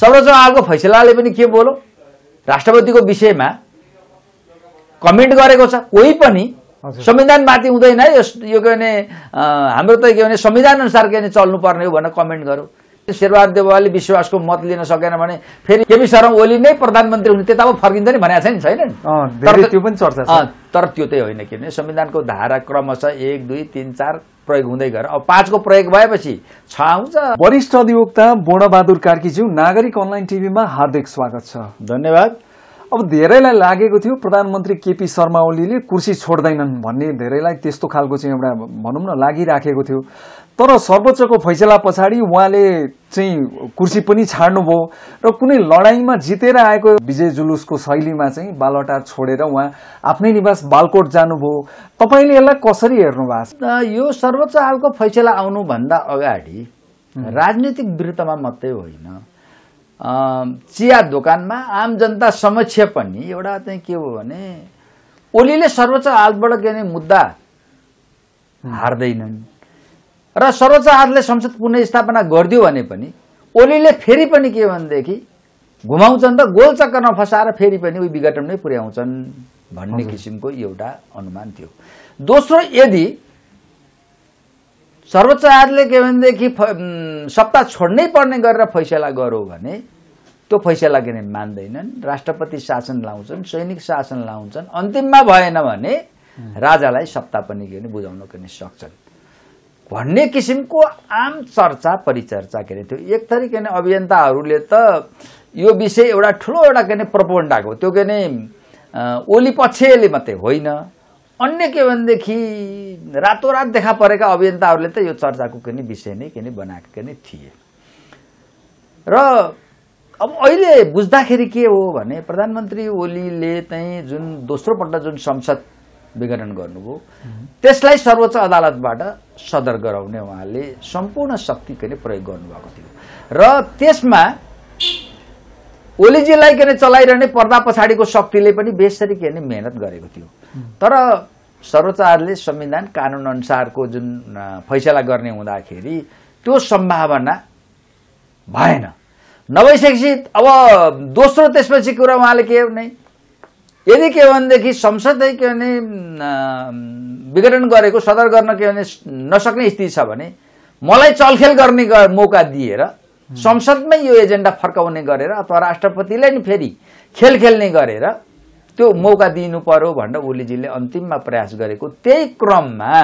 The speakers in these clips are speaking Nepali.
सर्वोच्च आयोगको फैसलाले पनि के बोलो राष्ट्रपतिको विषयमा कमेन्ट गरेको छ कोही पनि संविधानमाथि हुँदैन यो के भने हाम्रो त के भने संविधान अनुसार के भने चल्नुपर्ने हो भनेर कमेन्ट गरौँ शेरबहादुर देवालले विश्वासको मत लिन सकेन भने फेरि केपी शर्मा ओली नै प्रधानमन्त्री हुने त्यता पो फर्किँदैन नि भनेको छैन छैन नि त्यो पनि चर्चा छ तर त्यो चाहिँ होइन किनभने संविधानको धारा क्रमशः एक दुई तिन चार प्रयोग हुँदै गएर अब पाँचको प्रयोग भएपछि छ आउँछ वरिष्ठ अधिवक्ता बोणबहादुर कार्कीज्यू नागरिक अनलाइन टिभीमा हार्दिक स्वागत छ धन्यवाद अब धेरैलाई लागेको थियो प्रधानमन्त्री केपी शर्मा ओलीले कुर्सी छोड्दैनन् भन्ने धेरैलाई त्यस्तो खालको चाहिँ एउटा भनौँ न लागिराखेको थियो तर सर्वोच्चको फैसला पछाडि उहाँले चाहिँ कुर्सी पनि छाड्नुभयो र कुनै लडाइँमा जितेर आएको विजय जुलुसको शैलीमा चाहिँ बालटार छोडेर उहाँ आफ्नै निवास बालकोट जानुभयो तपाईँले यसलाई कसरी हेर्नु भएको यो सर्वोच्च हालको फैसला आउनुभन्दा अगाडि राजनीतिक वृत्तमा मात्रै होइन चिया दोकानमा आम जनता समक्ष पनि एउटा चाहिँ के हो भने ओलीले सर्वोच्च अदालतबाट के मुद्दा हार्दैनन् र सर्वोच्च अदालतले संसद पुनस्थापना गरिदियो भने पनि ओलीले फेरि पनि के भनेदेखि घुमाउँछन् त गोल चक्करमा फसाएर फेरि पनि ऊ विघटन नै पुर्याउँछन् भन्ने किसिमको एउटा अनुमान थियो दोस्रो यदि सर्वोच्च अदालतले के भनेदेखि सत्ता छोड्नै पर्ने गरेर फैसला गरौँ भने त्यो फैसला किन मान्दैनन् राष्ट्रपति शासन लाउँछन् सैनिक शासन लाउँछन् अन्तिममा भएन भने राजालाई सत्ता पनि के भने बुझाउन के सक्छन् भन्ने किसिमको आम चर्चा परिचर्चा के अरे थियो एक थरी के अरे अभियन्ताहरूले त यो विषय एउटा ठुलो एउटा के अरे प्रपोन्डाको त्यो के अरे ओली पक्षले मात्रै होइन अन्य के भनेदेखि रात देखा परेका अभियन्ताहरूले त यो चर्चाको के नै विषय नै के नै बनाएको के नै थिए र अब अहिले बुझ्दाखेरि के हो भने प्रधानमन्त्री ओलीले चाहिँ जुन दोस्रोपल्ट जुन संसद विघटन गर्नुभयो त्यसलाई सर्वोच्च अदालतबाट सदर गराउने उहाँले सम्पूर्ण शक्ति के अरे प्रयोग गर्नुभएको थियो र त्यसमा ओलीजीलाई के अरे चलाइरहने पर्दा पछाडिको शक्तिले पनि बेसरी के अरे मेहनत गरेको थियो तर सर्वोच्चले संविधान अनुसारको जुन फैसला गर्ने हुँदाखेरि त्यो सम्भावना भएन नभइसकेपछि अब दोस्रो त्यसपछि कुरा उहाँले के भने यदि के हो भनेदेखि संसदै के भने विघटन गरेको सदर गर्न के भने नसक्ने स्थिति छ भने मलाई चलखेल गर्ने मौका दिएर संसदमै यो एजेन्डा फर्काउने गरेर अथवा राष्ट्रपतिलाई नि फेरि खेल खेल्ने गरेर त्यो मौका दिनु पर्यो भनेर ओलीजीले अन्तिममा प्रयास गरेको त्यही क्रममा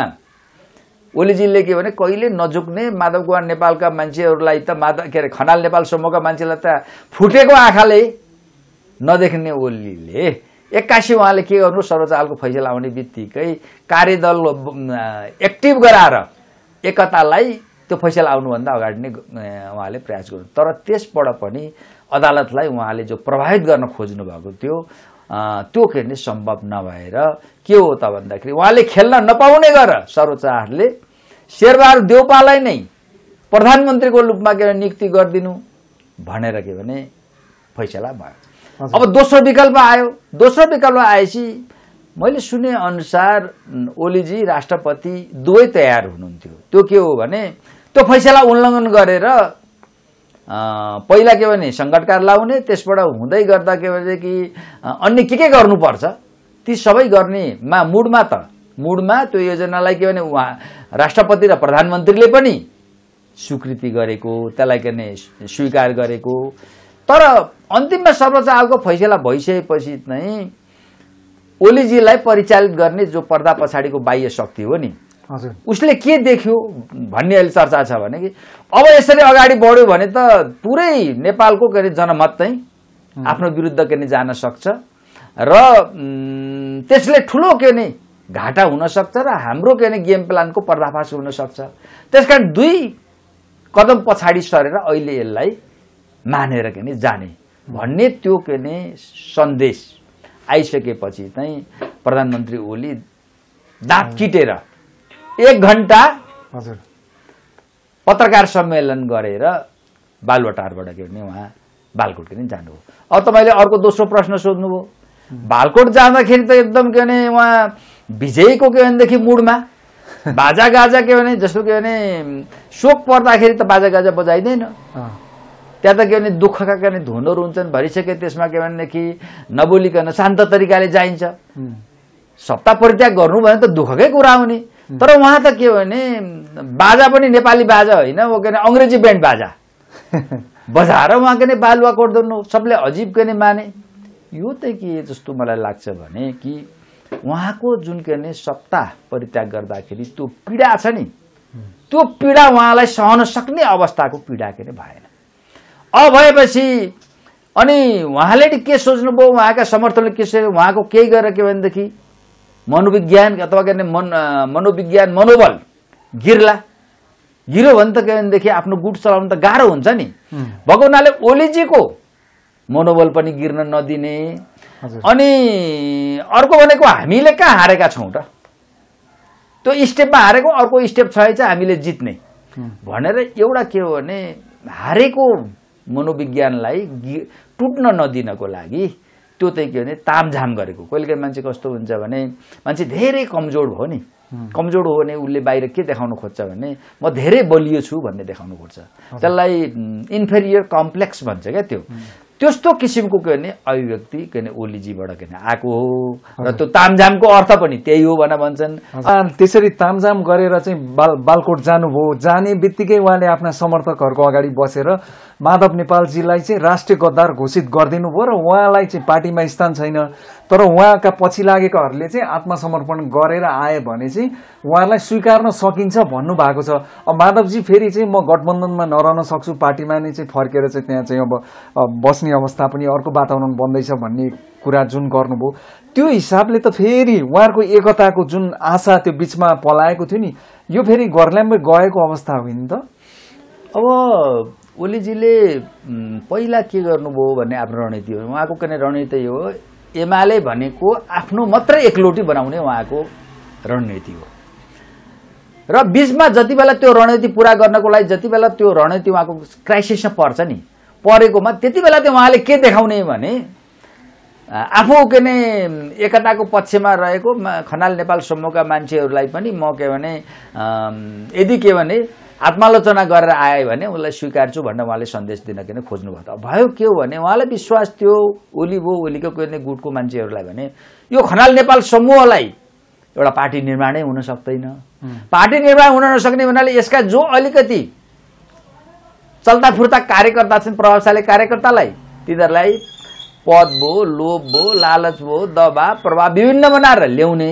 ओलीजीले के भने कहिले नझुक्ने माधव कुमार नेपालका मान्छेहरूलाई त माधव के अरे खनाल नेपाल समूहका मान्छेलाई त फुटेको आँखाले नदेख्ने ओलीले एक्कासी उहाँले के गर्नु सर्वोच्च अदालतको फैसला आउने बित्तिकै कार्यदल एक्टिभ गराएर एकतालाई त्यो फैसला आउनुभन्दा अगाडि नै उहाँले प्रयास गर्नु तर त्यसबाट पनि अदालतलाई उहाँले जो प्रभावित गर्न खोज्नु भएको त्यो त्यो खेल्ने सम्भव नभएर के हो त भन्दाखेरि उहाँले खेल्न नपाउने गर सर्वोच्चले शेरबहादुर देउपालाई नै प्रधानमन्त्रीको रूपमा के नियुक्ति गरिदिनु भनेर के भने फैसला भयो अब दोस्रो विकल्प आयो दोस्रो विकल्प आएपछि मैले सुने अनुसार ओलीजी राष्ट्रपति दुवै तयार हुनुहुन्थ्यो त्यो के हो भने त्यो फैसला उल्लङ्घन गरेर पहिला के भने सङ्कटकार लाउने त्यसबाट हुँदै गर्दा के कि अन्य के के गर्नुपर्छ ती सबै गर्नेमा मुडमा त मुडमा त्यो योजनालाई के भने उहाँ राष्ट्रपति र प्रधानमन्त्रीले पनि स्वीकृति गरेको त्यसलाई के भने स्वीकार गरेको तर अन्तिममा सर्वोच्च आयोगको फैसला भइसकेपछि नै ओलीजीलाई परिचालित गर्ने जो पर्दा पछाडिको बाह्य शक्ति हो नि उसले के देख्यो भन्ने अहिले चर्चा छ भने कि अब यसरी अगाडि बढ्यो भने त पुरै नेपालको के अरे जनमत चाहिँ आफ्नो विरुद्ध के नै जान सक्छ र त्यसले ठुलो के नै घाटा हुनसक्छ र हाम्रो के नै गेम प्लानको पर्दाफास हुनसक्छ त्यस कारण दुई कदम पछाडि सरेर अहिले यसलाई मानेर के नै जाने भन्ने त्यो के नै सन्देश आइसकेपछि चाहिँ प्रधानमन्त्री ओली दाँत किटेर एक घन्टा हजुर पत्रकार सम्मेलन गरेर बालुवाटारबाट के भने उहाँ बालकोट किन जानुभयो अब तपाईँले अर्को दोस्रो प्रश्न सोध्नुभयो बालकोट जाँदाखेरि त एकदम के भने उहाँ विजयको के भनेदेखि मुडमा बाजा गाजा के भने जस्तो के भने शोक पर्दाखेरि त बाजा गाजा बजाइँदैन त्यहाँ त के भने दुःखका के भने धुनहरू हुन्छन् भरिसके त्यसमा के भनेदेखि नबोलिकन शान्त तरिकाले जाइन्छ सत्ता परित्याग गर्नु भने त दुःखकै कुरा आउने तर उहाँ त के भने बाजा पनि नेपाली बाजा होइन ऊ के अरे अङ्ग्रेजी ब्यान्ड बाजा बजाएर उहाँ के नै बालुवा कोट्दैनु सबले अजिब के नै माने यो त के जस्तो मलाई लाग्छ भने कि उहाँको जुन के भने सत्ता परित्याग गर्दाखेरि त्यो पीडा छ नि त्यो पीडा उहाँलाई सहन सक्ने अवस्थाको पीडा के अरे भएन अब भएपछि अनि उहाँले के सोच्नुभयो उहाँका समर्थनले के सोच्नु उहाँको केही गरेर के भनेदेखि मनोविज्ञान अथवा के भने मन मनोविज्ञान मनोबल गिर्ला गिरो भने त के भनेदेखि आफ्नो गुट चलाउनु त गाह्रो हुन्छ नि भएको हुनाले ओलीजीको मनोबल पनि गिर्न नदिने अनि अर्को भनेको हामीले कहाँ हारेका छौँ र त्यो स्टेपमा हारेको अर्को स्टेप छ चाहिँ हामीले जित्ने भनेर एउटा के हो भने हारेको मनोविज्ञानलाई टुट्न नदिनको लागि त्यो चाहिँ के भने तामझाम गरेको कहिले काहीँ मान्छे कस्तो हुन्छ भने मान्छे धेरै कमजोर भयो नि कमजोर हो भने उसले बाहिर के देखाउन खोज्छ भने म धेरै बलियो छु भन्ने देखाउनु खोज्छ त्यसलाई इन्फेरियर कम्प्लेक्स भन्छ क्या त्यो त्यस्तो किसिमको के भने अभिव्यक्ति के भने ओलीजीबाट के भने आएको हो र त्यो तामझामको अर्थ पनि त्यही हो भनेर भन्छन् त्यसरी तामझाम गरेर चाहिँ बाल बालकोट जानुभयो जाने बित्तिकै उहाँले आफ्ना समर्थकहरूको अगाडि बसेर माधव नेपालजीलाई चाहिँ राष्ट्रिय गद्दार घोषित गरिदिनु भयो र उहाँलाई चाहिँ पार्टीमा स्थान छैन तर उहाँका पछि लागेकाहरूले चाहिँ आत्मसमर्पण गरेर आए भने चाहिँ उहाँलाई स्वीकार्न सकिन्छ भन्नुभएको छ अब माधवजी फेरि चाहिँ म गठबन्धनमा नरहन सक्छु पार्टीमा नै चाहिँ फर्केर चाहिँ त्यहाँ चाहिँ अब बस्ने अवस्था पनि अर्को वातावरण बन्दैछ भन्ने कुरा जुन गर्नुभयो त्यो हिसाबले त फेरि उहाँहरूको एकताको जुन आशा त्यो बिचमा पलाएको थियो नि यो फेरि घरल्याम्बै गएको अवस्था होइन त अब ओलीजीले पहिला के गर्नुभयो भन्ने आफ्नो रणनीति हो उहाँको कुनै रणनीति हो एमाले भनेको आफ्नो मात्रै एकलोटी बनाउने उहाँको रणनीति हो र बिचमा जति बेला त्यो रणनीति पुरा गर्नको लागि जति बेला त्यो रणनीति उहाँको क्राइसिसमा पर्छ नि परेकोमा त्यति बेला चाहिँ उहाँले के देखाउने भने आफू के भने एकताको पक्षमा रहेको खनाल नेपाल समूहका मान्छेहरूलाई पनि म के भने यदि के भने आत्मालोचना गरेर आयो भने उसलाई स्वीकार्छु भनेर उहाँले सन्देश दिन किन खोज्नुभयो त भयो के हो भने उहाँलाई विश्वास थियो ओली भयो ओलीको कुनै गुटको मान्छेहरूलाई भने यो खनाल नेपाल समूहलाई एउटा पार्टी निर्माणै हुन सक्दैन पार्टी निर्माण हुन नसक्ने हुनाले यसका जो अलिकति चल्ता फुर्ता कार्यकर्ता छन् प्रभावशाली कार्यकर्तालाई तिनीहरूलाई पद भयो लोभ भयो लालच भयो दबाब प्रभाव विभिन्न बनाएर ल्याउने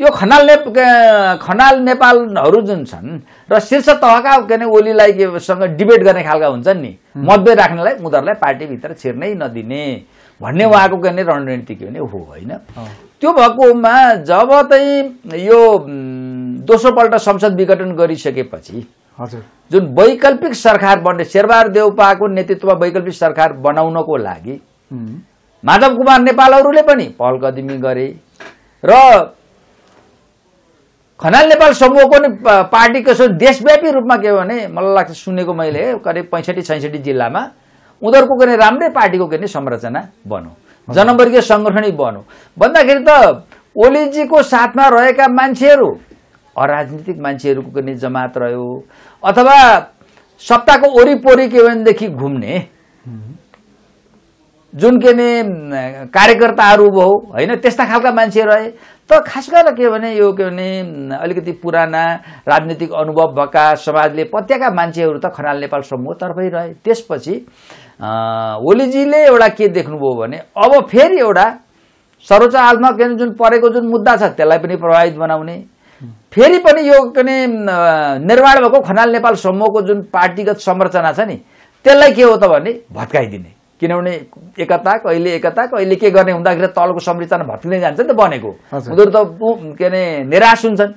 यो खनाल ने खनाल नेपालहरू जुन छन् र शीर्ष तहका के अरे ओलीलाई सँग डिबेट गर्ने खालका हुन्छन् नि मतभेद राख्नलाई उनीहरूलाई पार्टीभित्र छिर्नै नदिने भन्ने उहाँको के अरे रणनीति के भने हो होइन त्यो भएकोमा जब चाहिँ यो दोस्रोपल्ट संसद विघटन गरिसकेपछि हजुर जुन वैकल्पिक सरकार बन्ने शेरबहादुर देउपाको नेतृत्वमा वैकल्पिक सरकार बनाउनको लागि माधव कुमार नेपालहरूले पनि पहल कदमी गरे र खनाल नेपाल समूहको नि पार्टीको सो देशव्यापी रूपमा के भने मलाई लाग्छ सुनेको मैले करिब पैँसठी छैसठी जिल्लामा उनीहरूको के अरे राम्रै पार्टीको के संरचना बनो जनवर्गीय सङ्गठनै बनो भन्दाखेरि त ओलीजीको साथमा रहेका मान्छेहरू अराजनीतिक मान्छेहरूको के जमात रह्यो अथवा सत्ताको वरिपरि के भनेदेखि घुम्ने जुन के अरे कार्यकर्ताहरू भयो होइन त्यस्ता खालका मान्छे रहे त खास गरेर के भने यो के भने अलिकति पुराना राजनीतिक अनुभव भएका समाजले पत्याका मान्छेहरू त खनाल नेपाल समूहतर्फै रहे त्यसपछि ओलीजीले एउटा के देख्नुभयो भने अब फेरि एउटा सर्वोच्च आजमा के जुन परेको जुन मुद्दा छ त्यसलाई पनि प्रभावित बनाउने फेरि पनि यो के निर्माण भएको खनाल नेपाल समूहको जुन पार्टीगत संरचना छ नि त्यसलाई के हो त भने भत्काइदिने किनभने एकता कहिले एकता कहिले के गर्ने हुँदाखेरि तलको संरचना भत्किँदै जान्छ नि त बनेको उनीहरू त के अरे निराश हुन्छन्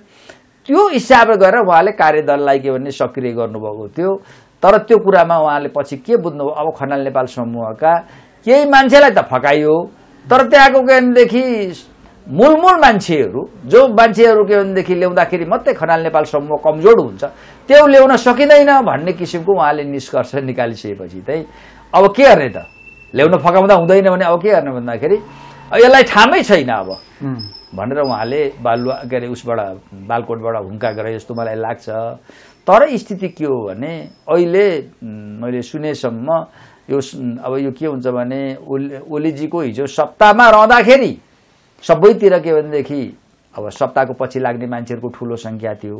त्यो हिसाबले गरेर उहाँले कार्यदललाई के भने सक्रिय गर्नुभएको थियो तर त्यो कुरामा उहाँले पछि के बुझ्नुभयो अब खनाल नेपाल समूहका केही मान्छेलाई त फकाइयो तर त्यहाँको के भनेदेखि मूलमूल मान्छेहरू जो मान्छेहरू के भनेदेखि ल्याउँदाखेरि मात्रै खनाल नेपाल समूह कमजोर हुन्छ त्यो ल्याउन सकिँदैन भन्ने किसिमको उहाँले निष्कर्ष निकालिसकेपछि चाहिँ अब के गर्ने त ल्याउन फकाउँदा हुँदैन भने अब के गर्ने भन्दाखेरि अब यसलाई ठामै छैन अब भनेर उहाँले बालुवा के अरे उसबाट बालकोटबाट हुङ्का गरे जस्तो मलाई लाग्छ तर स्थिति के हो भने अहिले मैले सुनेसम्म यो अब यो के हुन्छ भने ओली ओलीजीको हिजो सत्तामा रहँदाखेरि सबैतिर के भनेदेखि अब सप्ताहको पछि लाग्ने मान्छेहरूको ठुलो सङ्ख्या थियो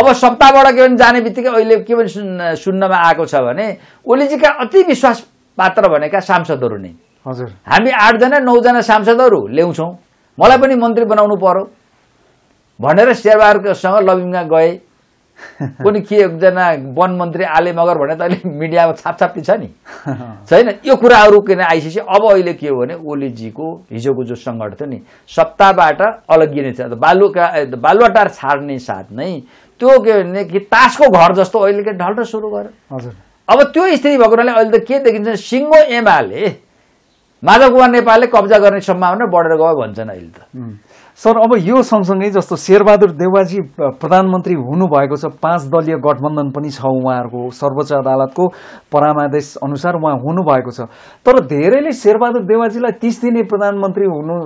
अब सप्ताहबाट के भने जाने बित्तिकै अहिले के भने सुन् सुन्नमा आएको छ भने ओलीजीका अति विश्वास पात्र भनेका सांसदहरू नै हजुर हामी आठजना नौजना सांसदहरू ल्याउँछौँ मलाई पनि मन्त्री बनाउनु पर्यो भनेर शेरबहादुरसँग लबिङमा गए कुनै के एकजना वन मन्त्री आले मगर भने त अहिले मिडियामा छापछापी छ नि छैन यो कुराहरू किन आइसिसी अब अहिले के हो भने ओलीजीको हिजोको जो सङ्गठन थियो नि सत्ताबाट अलगिने थियो बालुका बालुवाटार छाड्ने साथ नै त्यो के भने कि तासको घर जस्तो अहिले के ढल्ट सुरु गर्यो हजुर अब त्यो स्थिति भएको हुनाले अहिले त के देखिन्छ सिङ्गो एमाले माधव कुमार नेपालले कब्जा गर्ने सम्भावना बढेर गयो भन्छन् अहिले त सर अब यो सँगसँगै जस्तो शेरबहादुर देवाजी प्रधानमन्त्री हुनुभएको छ पाँच दलीय गठबन्धन पनि छ उहाँहरूको सर्वोच्च अदालतको परामादेश अनुसार उहाँ हुनुभएको छ तर धेरैले शेरबहादुर देवाजीलाई तिस दिने प्रधानमन्त्री हुनु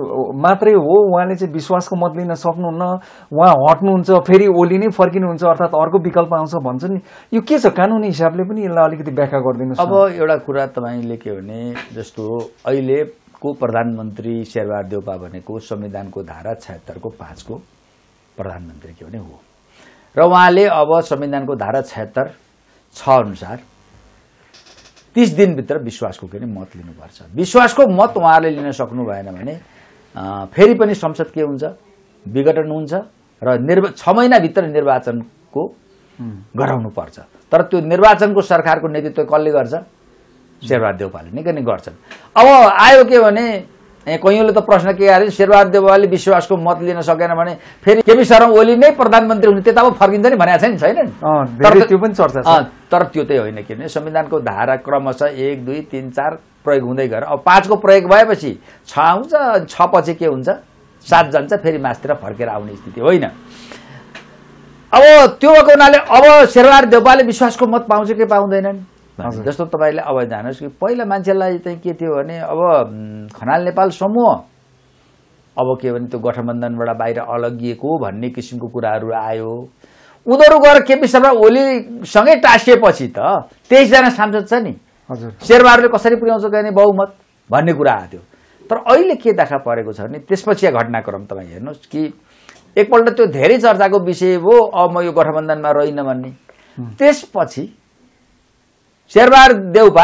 मात्रै हो उहाँले चाहिँ विश्वासको मत लिन सक्नुहुन्न उहाँ हट्नुहुन्छ फेरि ओली नै फर्किनुहुन्छ अर्थात् अर्को विकल्प आउँछ भन्छ नि यो के छ कानुनी हिसाबले पनि यसलाई अलिकति व्याख्या गरिदिनुहोस् अब एउटा कुरा तपाईँले के भने जस्तो अहिले को प्रधानमन्त्री शेरबहादुर देउपा भनेको संविधानको धारा छयत्तरको पाँचको प्रधानमन्त्री के भने हो र उहाँले अब संविधानको धारा छयत्तर छ अनुसार तिस दिनभित्र विश्वासको के अरे मत लिनुपर्छ विश्वासको मत उहाँले लिन सक्नु भएन भने फेरि पनि संसद के हुन्छ विघटन हुन्छ र निर्वा छ महिनाभित्र निर्वाचनको पर्छ तर त्यो निर्वाचनको सरकारको नेतृत्व कसले गर्छ शेरबहादुर देउपाले निकै नै गर्छन् अब आयो के भने कैयौँले त प्रश्न के आयो शेरबहादुर देउपाले विश्वासको मत लिन सकेन भने फेरि केपी शर्मा ओली नै प्रधानमन्त्री हुने त्यता पो फर्किन्छ नि भनेको छैन छैन नि त्यो पनि चर्चा तर त्यो चाहिँ होइन किनभने संविधानको धारा क्रमशः एक दुई तिन चार प्रयोग हुँदै गएर अब पाँचको प्रयोग भएपछि छ आउँछ छ पछि के हुन्छ सात जान्छ फेरि मासतिर फर्केर आउने स्थिति होइन अब त्यो भएको हुनाले अब शेरबहादुर देउपाले विश्वासको मत पाउँछ कि पाउँदैनन् जस्तो तपाईँले अब जानुहोस् कि पहिला मान्छेलाई चाहिँ के थियो भने अब खनाल नेपाल समूह अब के भने त्यो गठबन्धनबाट बाहिर अलगिएको भन्ने किसिमको कुराहरू आयो उनीहरू गएर केपी शर्मा ओलीसँगै टाँसिएपछि त तेइसजना सांसद छ नि हजुर शेरबहादुरले कसरी पुर्याउँछ भने बहुमत भन्ने कुरा आएको थियो तर अहिले के देखा परेको छ भने त्यसपछि घटनाक्रम तपाईँ हेर्नुहोस् कि एकपल्ट त्यो धेरै चर्चाको विषय हो अब म यो गठबन्धनमा रहिनँ भन्ने त्यसपछि शेरबार देउपा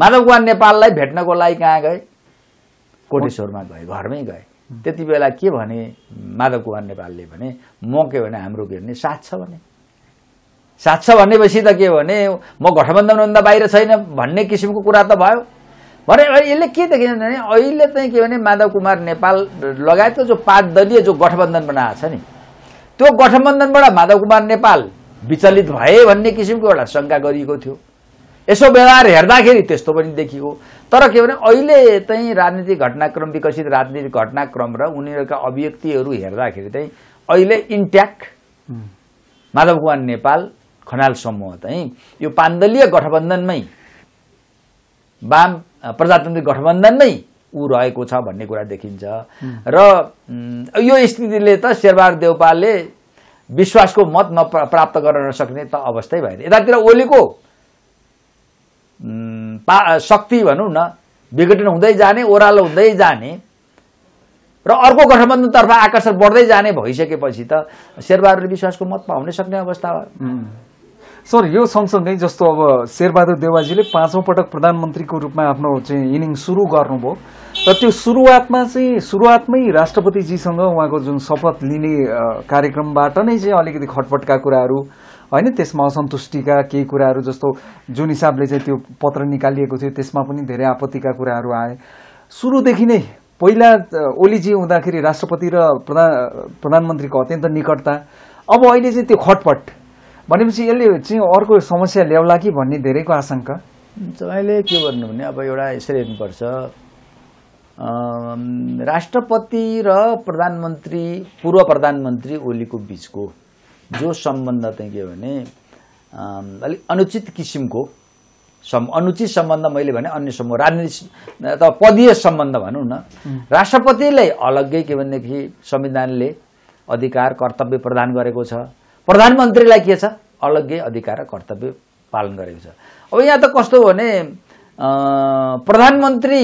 माधव कुमार नेपाललाई भेट्नको लागि कहाँ गए कोटेश्वरमा गए घरमै गए त्यति बेला के भने माधव कुमार नेपालले भने म के भने हाम्रो के भने साथ छ भने साथ छ भनेपछि त के भने म गठबन्धनभन्दा बाहिर छैन भन्ने किसिमको कुरा त भयो भने यसले के देखिन्छ भने अहिले चाहिँ के भने माधव कुमार नेपाल लगायतको जो पाँच दलीय जो गठबन्धन बनाएको छ नि त्यो गठबन्धनबाट माधव कुमार नेपाल विचलित भए भन्ने किसिमको एउटा शङ्का गरिएको थियो यसो व्यवहार हेर्दाखेरि त्यस्तो पनि देखियो तर के भने अहिले चाहिँ राजनीतिक घटनाक्रम विकसित राजनीतिक घटनाक्रम र उनीहरूका अभिव्यक्तिहरू हेर्दाखेरि चाहिँ अहिले इन्ट्याक्ट माधव कुमार नेपाल खनाल समूह चाहिँ यो पाण्डलीय गठबन्धनमै वाम प्रजातान्त्रिक गठबन्धनमै ऊ रहेको छ भन्ने कुरा देखिन्छ र यो स्थितिले त शेरबहादुर देवपालले विश्वासको मत नप्राप्त गर्न नसक्ने त अवस्थै भएन यतातिर ओलीको पा शक्ति भनौँ न विघटन हुँदै जाने ओह्रालो हुँदै जाने र अर्को गठबन्धनतर्फ आकर्षण बढ्दै जाने भइसकेपछि त शेरबहादुरले विश्वासको मत पाउनै सक्ने अवस्था हो सर यो सँगसँगै जस्तो अब शेरबहादुर देवाजीले पाँचौँ पटक प्रधानमन्त्रीको रूपमा आफ्नो चाहिँ इनिङ सुरु गर्नुभयो र त्यो सुरुवातमा चाहिँ सुरुवातमै राष्ट्रपतिजीसँग उहाँको जुन शपथ लिने कार्यक्रमबाट नै चाहिँ अलिकति खटपटका कुराहरू होइन त्यसमा असन्तुष्टिका केही कुराहरू जस्तो जुन हिसाबले चाहिँ त्यो पत्र निकालिएको थियो त्यसमा पनि धेरै आपत्तिका कुराहरू आए सुरुदेखि नै पहिला ओलीजी हुँदाखेरि राष्ट्रपति र प्रधान प्रधानमन्त्रीको अत्यन्त निकटता अब अहिले चाहिँ त्यो खटपट भनेपछि यसले चाहिँ अर्को समस्या ल्याउला कि भन्ने धेरैको आशंका अहिले के भन्नु भने अब एउटा यसरी हेर्नुपर्छ राष्ट्रपति र प्रधानमन्त्री पूर्व प्रधानमन्त्री ओलीको बिचको जो सम्बन्ध चाहिँ के भने अलिक अनुचित किसिमको सम् अनुचित सम्बन्ध मैले भने अन्य समूह राजनीति अथवा पदीय सम्बन्ध भनौँ न राष्ट्रपतिलाई अलग्गै के भनेदेखि संविधानले अधिकार कर्तव्य प्रदान गरेको छ प्रधानमन्त्रीलाई के छ अलग्गै अधिकार कर्तव्य पालन गरेको छ अब यहाँ त कस्तो भने प्रधानमन्त्री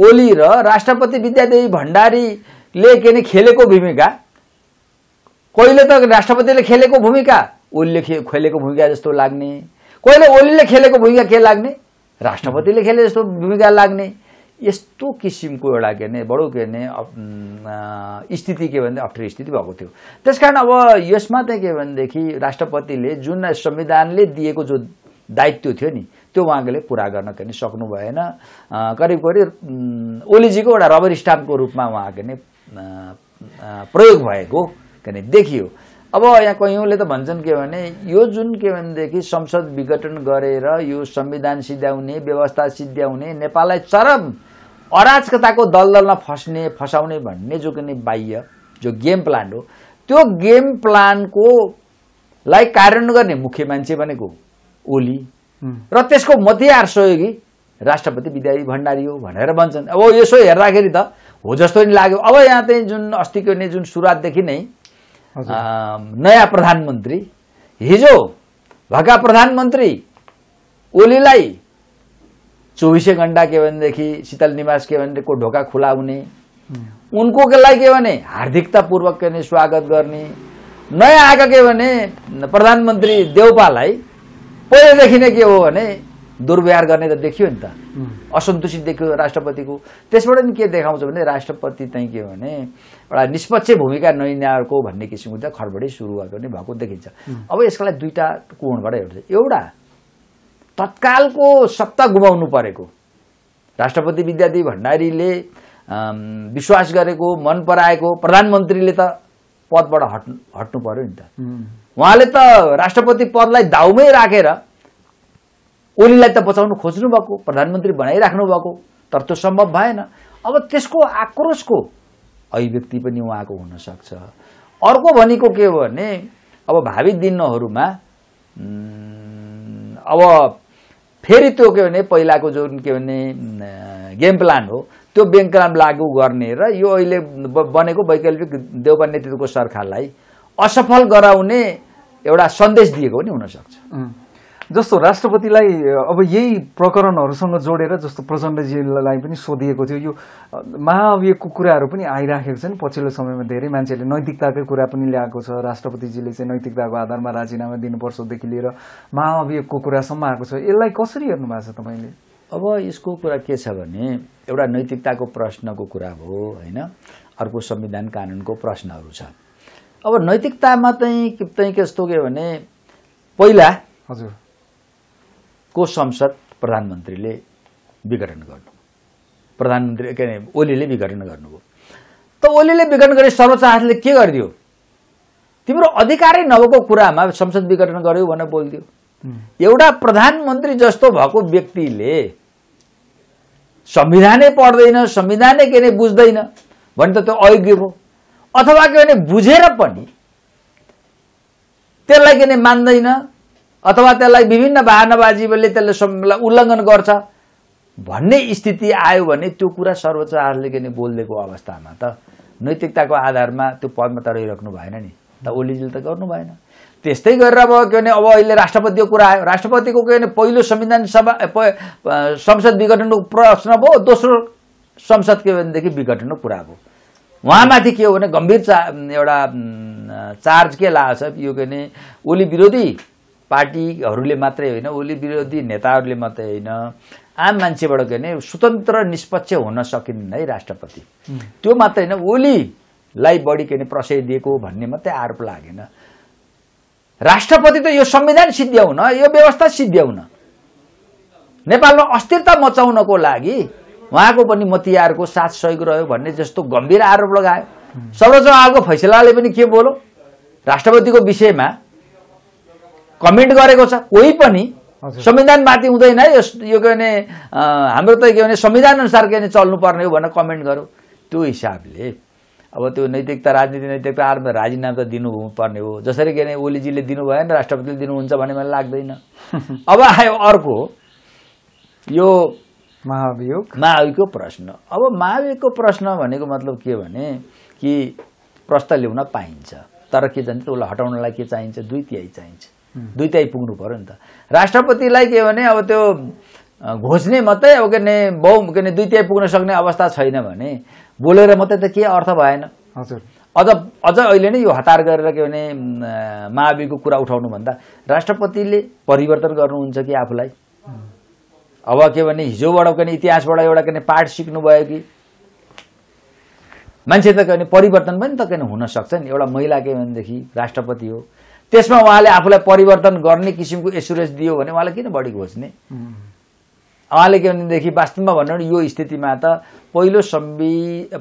ओली र राष्ट्रपति विद्यादेवी भण्डारीले के अरे खेलेको भूमिका कहिले त राष्ट्रपतिले खेलेको भूमिका ओलीले खे खेलेको भूमिका जस्तो लाग्ने कहिले ओलीले खेलेको भूमिका के लाग्ने राष्ट्रपतिले खेले जस्तो भूमिका लाग्ने यस्तो किसिमको एउटा के अरे बडो के अरे स्थिति के भन्दा अप्ठ्यारो स्थिति भएको थियो त्यस कारण अब यसमा चाहिँ के भनेदेखि राष्ट्रपतिले जुन संविधानले दिएको जो दायित्व थियो नि त्यो उहाँले पुरा गर्न के सक्नु भएन करिब करिब ओलीजीको एउटा रबर स्टाम्पको रूपमा उहाँ के नै प्रयोग भएको के देखियो अब यहाँ कैयौँले त भन्छन् के भने यो जुन के भनेदेखि संसद विघटन गरेर यो संविधान सिद्ध्याउने व्यवस्था सिद्ध्याउने नेपाललाई चरम अराजकताको दलदलमा फस्ने फसाउने भन्ने जो कि बाह्य जो गेम प्लान हो त्यो गेम प्लानको लाई कार्यान्वयन गर्ने मुख्य मान्छे भनेको ओली र त्यसको मध्यार सहयोगी राष्ट्रपति विद्यार्थी भण्डारी हो भनेर भन्छन् अब यसो हेर्दाखेरि त हो जस्तो नि लाग्यो अब यहाँ चाहिँ जुन अस्तिको नै जुन सुरुवातदेखि नै नयाँ प्रधानमन्त्री हिजो भएका प्रधानमन्त्री ओलीलाई चौबिसै घन्टा के भनेदेखि शीतल निवास के भनेदेखिको ढोका खुला हुने उनको लागि के भने हार्दिकतापूर्वक के भने स्वागत गर्ने नयाँ आएका के भने प्रधानमन्त्री देउपालाई पहिलेदेखि नै के हो भने दुर्व्यवहार गर्ने त देखियो नि त असन्तुष्टि देखियो राष्ट्रपतिको त्यसबाट नि के देखाउँछ भने राष्ट्रपति चाहिँ के हो भने एउटा निष्पक्ष भूमिका नलिनेहरूको भन्ने किसिमको त खडबडी सुरुवात गर्ने भएको देखिन्छ अब यसको लागि दुईवटा कोणबाट हेर्छ एउटा तत्कालको सत्ता गुमाउनु परेको राष्ट्रपति विद्यादेवी भण्डारीले विश्वास गरेको मन पराएको प्रधानमन्त्रीले त पदबाट हट्नु हट्नु पर्यो नि त उहाँले त राष्ट्रपति पदलाई दाउमै राखेर ओलीलाई त बचाउनु खोज्नु भएको प्रधानमन्त्री बनाइराख्नु भएको तर त्यो सम्भव भएन अब त्यसको आक्रोशको अभिव्यक्ति पनि उहाँको हुनसक्छ अर्को भनेको के हो भने अब भावी दिनहरूमा अब फेरि त्यो के भने पहिलाको जुन के भने गेम प्लान हो त्यो व्यङ्करण लागू गर्ने र यो अहिले बनेको वैकल्पिक देउबा नेतृत्वको सरकारलाई असफल गराउने एउटा सन्देश दिएको पनि हुनसक्छ जस्तो राष्ट्रपतिलाई अब यही प्रकरणहरूसँग जोडेर जस्तो प्रचण्डजीलाई पनि सोधिएको थियो यो महाअभियोगको कुराहरू पनि आइराखेको छ नि पछिल्लो समयमा धेरै मान्छेहरूले नैतिकताकै कुरा पनि ल्याएको छ राष्ट्रपतिजीले चाहिँ नैतिकताको आधारमा राजीनामा दिनुपर्छदेखि लिएर महाअभियोगको कुरासम्म आएको छ यसलाई कसरी हेर्नु भएको छ तपाईँले अब यसको कुरा के छ भने एउटा नैतिकताको प्रश्नको कुरा हो होइन अर्को संविधान कानुनको प्रश्नहरू छ अब नैतिकतामा चाहिँ चाहिँ कस्तो के भने पहिला हजुर को संसद प्रधानमन्त्रीले विघटन गर्नु प्रधानमन्त्री के अरे ओलीले विघटन गर्नुभयो त ओलीले विघटन गरे सर्वोच्च अदालतले के गरिदियो तिम्रो अधिकारै नभएको कुरामा संसद विघटन गर्यो भनेर बोलिदियो एउटा प्रधानमन्त्री जस्तो भएको व्यक्तिले संविधानै पढ्दैन संविधानै के नै बुझ्दैन भने त त्यो अयोग्य भयो अथवा के भने बुझेर पनि त्यसलाई के नै मान्दैन अथवा त्यसलाई विभिन्न बाहनाबाजीले त्यसले उल्लङ्घन गर्छ भन्ने स्थिति आयो भने त्यो कुरा सर्वोच्च आधारले के नै बोलिदिएको अवस्थामा त नैतिकताको आधारमा त्यो पदमा त रहिराख्नु भएन नि त ओलीजीले त गर्नु भएन त्यस्तै गरेर अब के भने अब अहिले राष्ट्रपतिको कुरा आयो राष्ट्रपतिको के भने पहिलो संविधान सभा संसद विघटनको प्रश्न भयो दोस्रो संसद के भनेदेखि विघटनको कुरा भयो उहाँमाथि के हो भने गम्भीर चा एउटा चार्ज के लाग्छ यो के भने ओली विरोधी पार्टीहरूले मात्रै होइन ओली विरोधी नेताहरूले मात्रै होइन आम मान्छेबाट के भने स्वतन्त्र निष्पक्ष हुन सकिन्न है राष्ट्रपति त्यो मात्रै होइन ओलीलाई बढी के भने प्रशय दिएको भन्ने मात्रै आरोप लागेन राष्ट्रपति त यो संविधान सिद्ध्याउन यो व्यवस्था सिद्ध्याउन नेपालमा अस्थिरता मचाउनको लागि उहाँको पनि मतियारको साथ सहयोग रह्यो भन्ने जस्तो गम्भीर आरोप लगायो सर्वोच्च आयोगको फैसलाले पनि के बोलो राष्ट्रपतिको विषयमा कमेन्ट गरेको छ कोही पनि संविधान संविधानमाथि हुँदैन यो यो के भने हाम्रो त के भने संविधान अनुसार के भने चल्नुपर्ने हो भनेर कमेन्ट गर्यो त्यो हिसाबले अब त्यो नैतिकता राजनीति नैतिकता आर्मी राजीनामा त दिनुपर्ने हो जसरी के भने ओलीजीले दिनु भएन राष्ट्रपतिले दिनुहुन्छ भन्ने मलाई लाग्दैन अब आयो अर्को यो महाभियोग महाभियोगको प्रश्न अब महाभियोगको प्रश्न भनेको मतलब के भने कि प्रस्ताव ल्याउन पाइन्छ तर के जान्छ उसलाई हटाउनलाई के चाहिन्छ दुई तिहाई चाहिन्छ दुई तिहाई पुग्नु पऱ्यो नि त राष्ट्रपतिलाई के भने अब त्यो घोच्ने मात्रै अब के अरे बहु के अरे दुई तिहाई पुग्न सक्ने अवस्था छैन भने बोलेर मात्रै त के अर्थ भएन हजुर अझ अझ अहिले नै यो हतार गरेर के भने माविको कुरा उठाउनुभन्दा राष्ट्रपतिले परिवर्तन गर्नुहुन्छ कि आफूलाई अब के भने हिजोबाट के भने इतिहासबाट एउटा के पाठ सिक्नुभयो कि मान्छे त के भने परिवर्तन पनि त के हुन सक्छ नि एउटा महिला के भनेदेखि राष्ट्रपति हो त्यसमा उहाँले आफूलाई परिवर्तन गर्ने किसिमको एसुरेन्स दियो भने उहाँलाई किन बढी घोज्ने उहाँले के भनेदेखि वास्तवमा भन्नु यो स्थितिमा त पहिलो सम्वि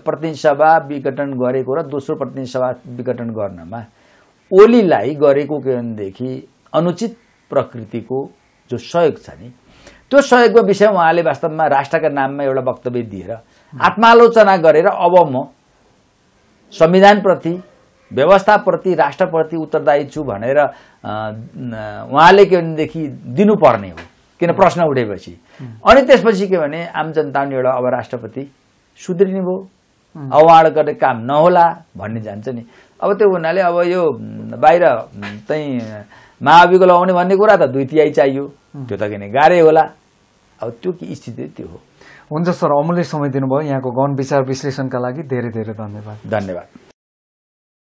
प्रतिनिधि सभा विघटन गरेको र दोस्रो प्रतिनिधि सभा विघटन गर्नमा ओलीलाई गरेको के भनेदेखि अनुचित प्रकृतिको जो सहयोग छ नि त्यो सहयोगको विषय उहाँले वास्तवमा राष्ट्रका नाममा एउटा वक्तव्य दिएर आत्मालोचना गरेर अब म संविधानप्रति व्यवस्थाप्रति राष्ट्रप्रति उत्तरदायी छु भनेर उहाँले के भनेदेखि दिनुपर्ने हो किन प्रश्न उठेपछि अनि त्यसपछि के भने आम जनता पनि एउटा अब राष्ट्रपति सुध्रिने भयो अब गर्ने काम नहोला भन्ने जान्छ नि अब त्यो हुनाले अब यो बाहिर चाहिँ महाभिको लगाउने भन्ने कुरा त दुई तिहाई चाहियो त्यो त किन गाह्रै होला अब त्यो के स्थिति त्यो हो हुन्छ सर अमूल्य समय दिनुभयो यहाँको गहन विचार विश्लेषणका लागि धेरै धेरै धन्यवाद धन्यवाद